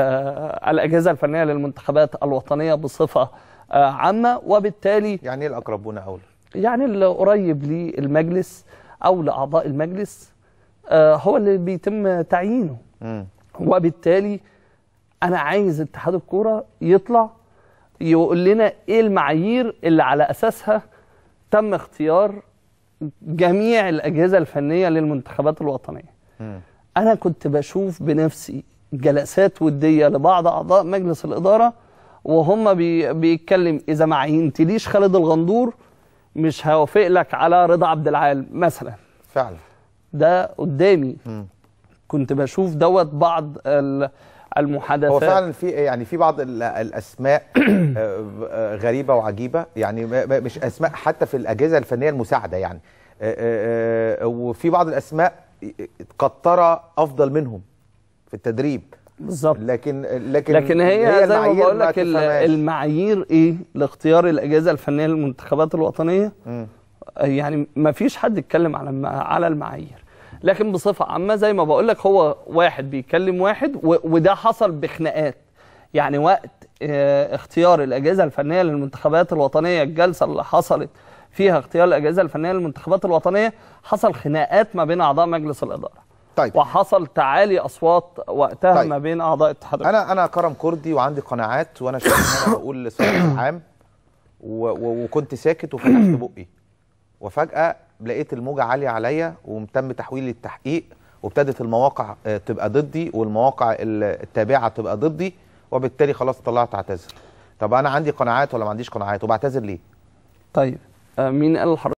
آه، الأجهزة الفنية للمنتخبات الوطنية بصفة آه، عامة وبالتالي يعني إيه الأقربون أولى؟ يعني القريب للمجلس أو لأعضاء المجلس آه، هو اللي بيتم تعيينه وبالتالي أنا عايز اتحاد الكورة يطلع يقول لنا إيه المعايير اللي على أساسها تم اختيار جميع الأجهزة الفنية للمنتخبات الوطنية م. أنا كنت بشوف بنفسي جلسات وديه لبعض اعضاء مجلس الاداره وهم بي بيتكلم اذا ما عينتليش خالد الغندور مش هوافق لك على رضا عبد العال مثلا فعلا ده قدامي م. كنت بشوف دوت بعض المحادثات هو فعلا في إيه؟ يعني في بعض الاسماء آه، آه، غريبه وعجيبه يعني مش اسماء حتى في الاجهزه الفنيه المساعده يعني آه، وفي بعض الاسماء قد ترى افضل منهم في التدريب بالظبط لكن لكن لكن هي, هي زي ما بقول لك المعايير ايه لاختيار الاجهزه الفنيه للمنتخبات الوطنيه م. يعني ما فيش حد يتكلم على على المعايير لكن بصفه عامه زي ما بقول لك هو واحد بيكلم واحد وده حصل بخناقات يعني وقت آه، اختيار الاجهزه الفنيه للمنتخبات الوطنيه الجلسه اللي حصلت فيها اختيار الاجهزه الفنيه للمنتخبات الوطنيه حصل خناقات ما بين اعضاء مجلس الاداره طيب وحصل تعالي اصوات وقتها طيب. ما بين اعضاء اتحاد انا انا كرم كردي وعندي قناعات وانا شايف ان انا بقول صالح عام وكنت ساكت وفتحت بقي وفجاه لقيت الموجه عاليه عليا وتم تحويلي للتحقيق وابتدت المواقع آه، تبقى ضدي والمواقع التابعه تبقى ضدي وبالتالي خلاص طلعت اعتذر طب انا عندي قناعات ولا ما عنديش قناعات وبعتذر ليه طيب آه، مين قال لحضرتك